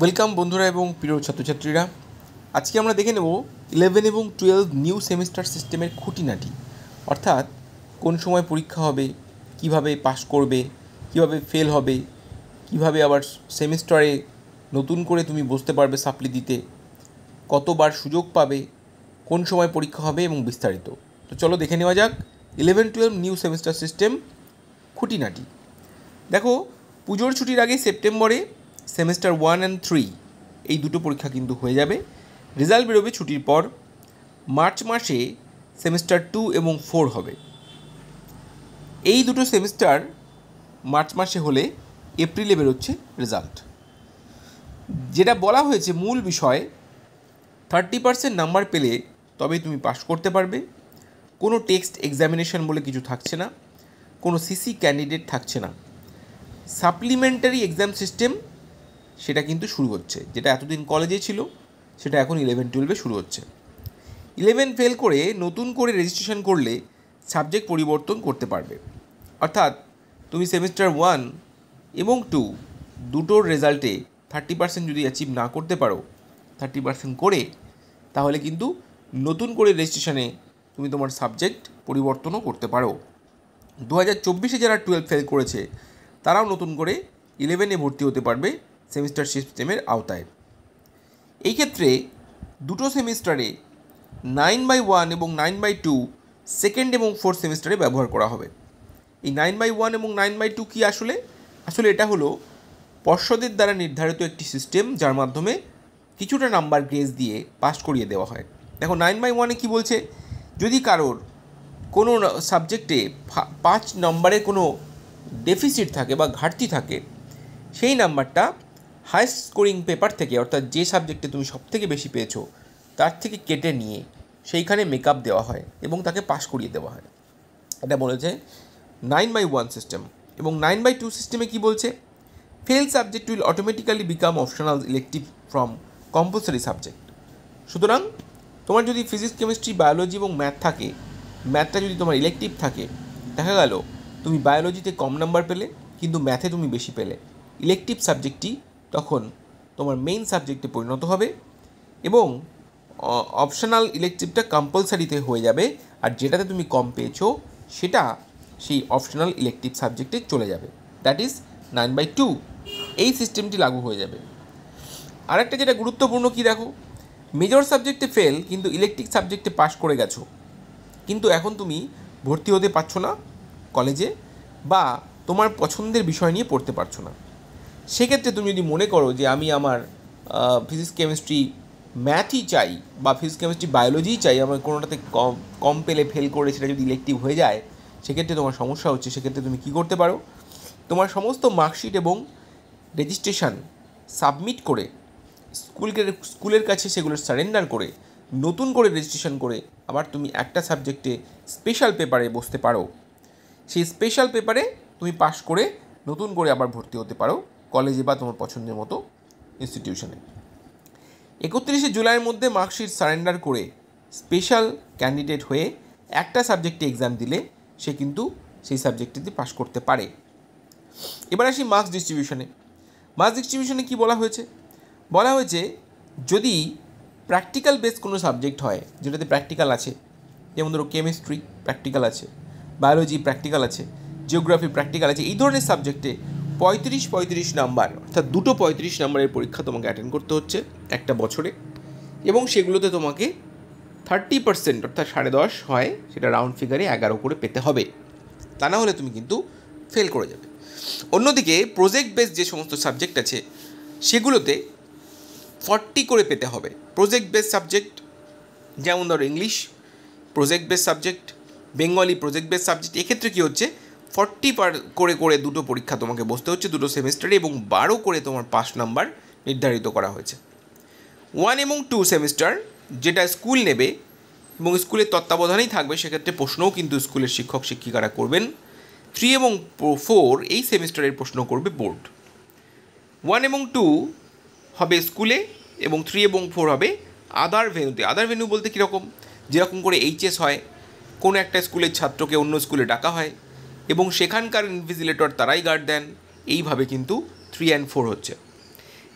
welcome বন্ধুরা এবং প্রিয় ছাত্রছাত্রীরা আজকে আমরা দেখে নেব ইলেভেন এবং টুয়েলভ নিউ সেমিস্টার সিস্টেমের খুঁটিনাটি অর্থাৎ কোন সময় পরীক্ষা হবে কিভাবে পাশ করবে কিভাবে ফেল হবে কিভাবে আবার সেমিস্টারে নতুন করে তুমি বসতে পারবে সাপ্লি দিতে কতবার সুযোগ পাবে কোন সময় পরীক্ষা হবে এবং বিস্তারিত তো চলো দেখে নেওয়া যাক eleven twelve new semester system খুঁটিনাটি দেখো পুজোর ছুটির আগে সেপ্টেম্বরে সেমিস্টার ওয়ান অ্যান্ড থ্রি এই দুটো পরীক্ষা কিন্তু হয়ে যাবে রেজাল্ট বেরোবে ছুটির পর মার্চ মাসে সেমিস্টার টু এবং ফোর হবে এই দুটো সেমিস্টার মার্চ মাসে হলে এপ্রিলে বেরোচ্ছে রেজাল্ট যেটা বলা হয়েছে মূল বিষয় থার্টি পার্সেন্ট নাম্বার পেলে তবেই তুমি পাশ করতে পারবে কোনো টেক্সট এক্সামিনেশন বলে কিছু থাকছে না কোনো সিসি ক্যান্ডিডেট থাকছে না সাপ্লিমেন্টারি এক্সাম সিস্টেম সেটা কিন্তু শুরু হচ্ছে যেটা এতদিন কলেজে ছিল সেটা এখন ইলেভেন টুয়েলভে শুরু হচ্ছে ইলেভেন ফেল করে নতুন করে রেজিস্ট্রেশন করলে সাবজেক্ট পরিবর্তন করতে পারবে অর্থাৎ তুমি সেমিস্টার ওয়ান এবং টু দুটোর রেজাল্টে থার্টি পার্সেন্ট যদি অ্যাচিভ না করতে পারো থার্টি পার্সেন্ট করে তাহলে কিন্তু নতুন করে রেজিস্ট্রেশনে তুমি তোমার সাবজেক্ট পরিবর্তনও করতে পারো দু হাজার চব্বিশে যারা টুয়েলভ ফেল করেছে তারাও নতুন করে ইলেভেনে ভর্তি হতে পারবে সেমিস্টার সিস্টেমের আওতায় এই ক্ষেত্রে দুটো সেমিস্টারে নাইন বাই ওয়ান এবং নাইন বাই টু সেকেন্ড এবং ফোর্থ সেমিস্টারে ব্যবহার করা হবে এই নাইন বাই ওয়ান এবং নাইন বাই টু কী আসলে আসলে এটা হলো পর্ষদের দ্বারা নির্ধারিত একটি সিস্টেম যার মাধ্যমে কিছুটা নাম্বার গেজ দিয়ে পাস করিয়ে দেওয়া হয় দেখো নাইন বাই ওয়ানে কী বলছে যদি কারোর কোনো সাবজেক্টে পাঁচ নম্বরে কোনো ডেফিসিট থাকে বা ঘাটতি থাকে সেই নাম্বারটা হায়েস্ট স্কোরিং পেপার থেকে অর্থাৎ যে সাবজেক্টে তুমি সবথেকে বেশি পেয়েছো তার থেকে কেটে নিয়ে সেইখানে মেকআপ দেওয়া হয় এবং তাকে পাশ করিয়ে দেওয়া হয় এটা বলেছে নাইন বাই ওয়ান সিস্টেম এবং নাইন বাই টু সিস্টেমে কী বলছে fail subject will automatically become optional elective from compulsory subject সুতরাং তোমার যদি ফিজিক্স কেমিস্ট্রি বায়োলজি এবং ম্যাথ থাকে ম্যাথটা যদি তোমার ইলেকটিভ থাকে দেখা গেল তুমি বায়োলজিতে কম নাম্বার পেলে কিন্তু ম্যাথে তুমি বেশি পেলে ইলেকটিভ সাবজেক্টটি তখন তোমার মেইন সাবজেক্টে পরিণত হবে এবং অপশনাল ইলেকটিভটা কম্পালসারিতে হয়ে যাবে আর যেটাতে তুমি কম পেয়েছো সেটা সেই অপশনাল ইলেকটিভ সাবজেক্টে চলে যাবে that is nine by two এই সিস্টেমটি লাগু হয়ে যাবে আরেকটা যেটা গুরুত্বপূর্ণ কি দেখো মেজর সাবজেক্টে ফেল কিন্তু ইলেকট্রিক সাবজেক্টে পাশ করে গেছো কিন্তু এখন তুমি ভর্তি হতে পারছো না কলেজে বা তোমার পছন্দের বিষয় নিয়ে পড়তে পারছো না সেক্ষেত্রে তুমি যদি মনে করো যে আমি আমার ফিজিক্স কেমিস্ট্রি ম্যাথই চাই বা ফিজিক্স কেমিস্ট্রি বায়োলজিই চাই আমার কোনোটাতে কম কম পেলে ফেল করে সেটা যদি ইলেকটিভ হয়ে যায় সেক্ষেত্রে তোমার সমস্যা হচ্ছে সেক্ষেত্রে তুমি কি করতে পারো তোমার সমস্ত মার্কশিট এবং রেজিস্ট্রেশন সাবমিট করে স্কুলকে স্কুলের কাছে সেগুলো সারেন্ডার করে নতুন করে রেজিস্ট্রেশন করে আবার তুমি একটা সাবজেক্টে স্পেশাল পেপারে বসতে পারো সেই স্পেশাল পেপারে তুমি পাশ করে নতুন করে আবার ভর্তি হতে পারো কলেজে বা তোমার পছন্দের মতো ইনস্টিটিউশনে একত্রিশে জুলাইয়ের মধ্যে মার্কশিট সারেন্ডার করে স্পেশাল ক্যান্ডিডেট হয়ে একটা সাবজেক্টে এক্সাম দিলে সে কিন্তু সেই সাবজেক্টটিতে পাশ করতে পারে এবার আসি মার্কস ডিস্ট্রিবিউশনে মার্কস ডিস্ট্রিবিউশনে কি বলা হয়েছে বলা হয়েছে যদি প্র্যাকটিক্যাল বেস কোনো সাবজেক্ট হয় যেটাতে প্র্যাকটিক্যাল আছে যেমন ধরো কেমিস্ট্রি প্র্যাকটিক্যাল আছে বায়োলজি প্র্যাকটিক্যাল আছে জিওগ্রাফি প্র্যাকটিক্যাল আছে এই ধরনের সাবজেক্টে পঁয়ত্রিশ পঁয়ত্রিশ নাম্বার অর্থাৎ দুটো পঁয়ত্রিশ নাম্বারের পরীক্ষা তোমাকে অ্যাটেন্ড করতে হচ্ছে একটা বছরে এবং সেগুলোতে তোমাকে থার্টি পার্সেন্ট অর্থাৎ সাড়ে দশ হয় সেটা রাউন্ড ফিগারে এগারো করে পেতে হবে তা না হলে তুমি কিন্তু ফেল করে যাবে অন্যদিকে প্রজেক্ট বেস যে সমস্ত সাবজেক্ট আছে সেগুলোতে ফর্টি করে পেতে হবে প্রজেক্ট বেস সাবজেক্ট যেমন ধরো English project base subject Bengali project base subject এক্ষেত্রে কী হচ্ছে ফর্টি পার করে করে দুটো পরীক্ষা তোমাকে বসতে হচ্ছে দুটো সেমিস্টারে এবং বারো করে তোমার পাস নাম্বার নির্ধারিত করা হয়েছে ওয়ান এবং টু সেমিস্টার যেটা স্কুল নেবে এবং স্কুলের তত্ত্বাবধানেই থাকবে সেক্ষেত্রে প্রশ্নও কিন্তু স্কুলের শিক্ষক শিক্ষিকারা করবেন থ্রি এবং ফোর এই সেমিস্টারের প্রশ্ন করবে বোর্ড ওয়ান এবং টু হবে স্কুলে এবং থ্রি এবং ফোর হবে আদার ভেনুতে আদার ভেনু বলতে কীরকম যেরকম করে এইচএস হয় কোনো একটা স্কুলের ছাত্রকে অন্য স্কুলে ডাকা হয় এবং সেখানকার ইনভিজিলেটর তারাই গার্ড দেন এইভাবে কিন্তু থ্রি অ্যান্ড ফোর হচ্ছে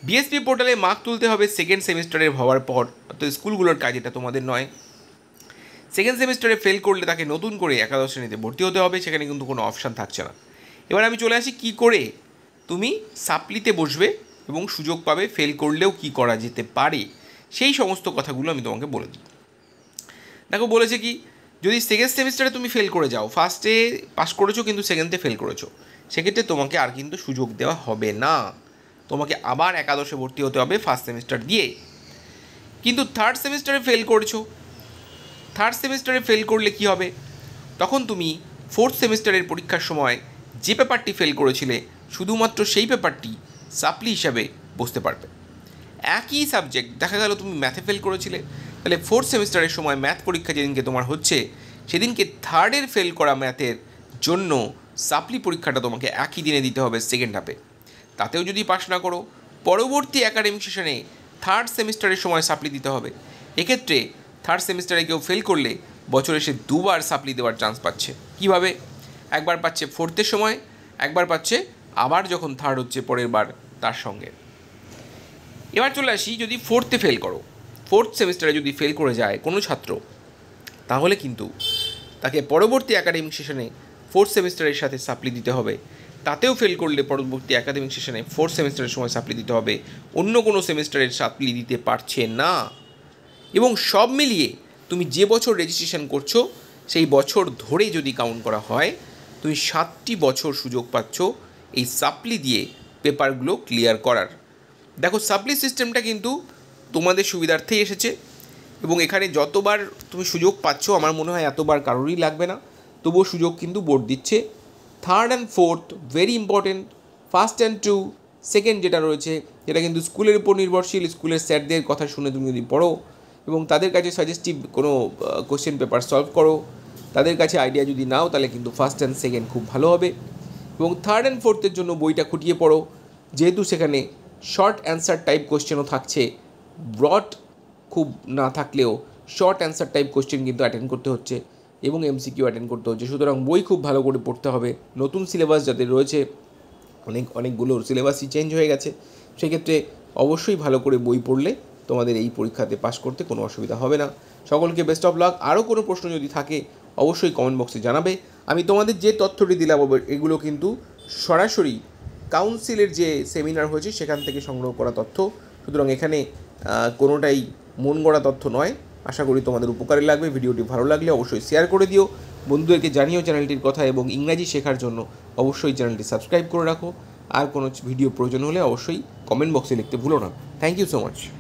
বিএসপি পোর্টালে মার্ক তুলতে হবে সেকেন্ড সেমিস্টারের হওয়ার পর তো স্কুলগুলোর কাজ এটা তোমাদের নয় সেকেন্ড সেমিস্টারে ফেল করলে তাকে নতুন করে একাদশ শ্রেণীতে ভর্তি হতে হবে সেখানে কিন্তু কোনো অপশান থাকছে না এবার আমি চলে আসি কি করে তুমি সাপ্লিতে বসবে এবং সুযোগ পাবে ফেল করলেও কি করা যেতে পারে সেই সমস্ত কথাগুলো আমি তোমাকে বলে দিই দেখো বলেছে কি যদি সেকেন্ড সেমিস্টারে তুমি ফেল করে যাও ফার্স্টে পাস করেছো কিন্তু সেকেন্ডে ফেল করেছো সেক্ষেত্রে তোমাকে আর কিন্তু সুযোগ দেওয়া হবে না তোমাকে আবার একাদশে ভর্তি হতে হবে ফার্স্ট সেমিস্টার দিয়ে কিন্তু থার্ড সেমিস্টারে ফেল করছো থার্ড সেমিস্টারে ফেল করলে কি হবে তখন তুমি ফোর্থ সেমিস্টারের পরীক্ষার সময় যে পেপারটি ফেল করেছিলে শুধুমাত্র সেই পেপারটি সাপ্লি হিসাবে বসতে পারবে একই সাবজেক্ট দেখা গেল তুমি ম্যাথে ফেল করেছিলে তাহলে ফোর্থ সেমিস্টারের সময় ম্যাথ পরীক্ষা যেদিনকে তোমার হচ্ছে সেদিনকে থার্ডের ফেল করা ম্যাথের জন্য সাপ্লি পরীক্ষাটা তোমাকে একই দিনে দিতে হবে সেকেন্ড হাফে তাতেও যদি পাশ না করো পরবর্তী একাডেমিক সেশনে থার্ড সেমিস্টারের সময় সাপ্লি দিতে হবে এক্ষেত্রে থার্ড সেমিস্টারে কেউ ফেল করলে বছরে সে দুবার সাপ্লি দেওয়ার চান্স পাচ্ছে কিভাবে একবার পাচ্ছে ফোর্থের সময় একবার পাচ্ছে আবার যখন থার্ড হচ্ছে পরের বার তার সঙ্গে এবার চলে আসি যদি ফোর্থে ফেল করো ফোর্থ সেমিস্টারে যদি ফেল করে যায় কোনো ছাত্র তাহলে কিন্তু তাকে পরবর্তী একাডেমিক সেশনে ফোর্থ সেমিস্টারের সাথে সাপ্লি দিতে হবে তাতেও ফেল করলে পরবর্তী একাডেমিক সেশনে ফোর্থ সেমিস্টারের সময় সাপ্লি দিতে হবে অন্য কোনো সেমিস্টারের সাপ্লি দিতে পারছে না এবং সব মিলিয়ে তুমি যে বছর রেজিস্ট্রেশন করছো সেই বছর ধরে যদি কাউন্ট করা হয় তুমি সাতটি বছর সুযোগ পাচ্ছ এই সাপ্লি দিয়ে পেপারগুলো ক্লিয়ার করার দেখো সাপ্লি সিস্টেমটা কিন্তু তোমাদের সুবিধার্থেই এসেছে এবং এখানে যতবার তুমি সুযোগ পাচ্ছ আমার মনে হয় এতবার কারোরই লাগবে না তবুও সুযোগ কিন্তু বোর্ড দিচ্ছে third and fourth very important first and two second যেটা রয়েছে যেটা কিন্তু স্কুলের উপর নির্ভরশীল স্কুলের স্যারদের কথা শুনে তুমি যদি পড়ো এবং তাদের কাছে সাজেস্টিভ কোনো কোশ্চেন পেপার সলভ করো তাদের কাছে আইডিয়া যদি নাও তাহলে কিন্তু ফার্স্ট অ্যান্ড সেকেন্ড খুব ভালো হবে এবং থার্ড অ্যান্ড ফোর্থের জন্য বইটা খুঁটিয়ে পড়ো যেহেতু সেখানে শর্ট অ্যান্সার টাইপ কোশ্চেনও থাকছে ব্রড খুব না থাকলেও শর্ট অ্যান্সার টাইপ কোশ্চেন কিন্তু অ্যাটেন্ড করতে হচ্ছে এবং এমসিকিউ অ্যাটেন্ড করতে হচ্ছে সুতরাং বই খুব ভালো করে পড়তে হবে নতুন সিলেবাস যাদের রয়েছে অনেক অনেকগুলোর সিলেবাসই চেঞ্জ হয়ে গেছে সেক্ষেত্রে অবশ্যই ভালো করে বই পড়লে তোমাদের এই পরীক্ষাতে পাশ করতে কোনো অসুবিধা হবে না সকলকে বেস্ট অফ লাক আরও কোনো প্রশ্ন যদি থাকে অবশ্যই কমেন্ট বক্সে জানাবে আমি তোমাদের যে তথ্যটি দিলাম এগুলো কিন্তু সরাসরি কাউন্সিলের যে সেমিনার হয়েছে সেখান থেকে সংগ্রহ করা তথ্য সুতরাং এখানে কোনোটাই মন গড়া তথ্য নয় আশা করি তোমাদের উপকারে লাগবে ভিডিওটি ভালো লাগলে অবশ্যই শেয়ার করে দিও বন্ধুদেরকে জানিও চ্যানেলটির কথা এবং ইংরাজি শেখার জন্য অবশ্যই চ্যানেলটি সাবস্ক্রাইব করে রাখো আর কোনো ভিডিও প্রয়োজন হলে অবশ্যই কমেন্ট বক্সে লিখতে ভুলো না থ্যাংক ইউ সো মাচ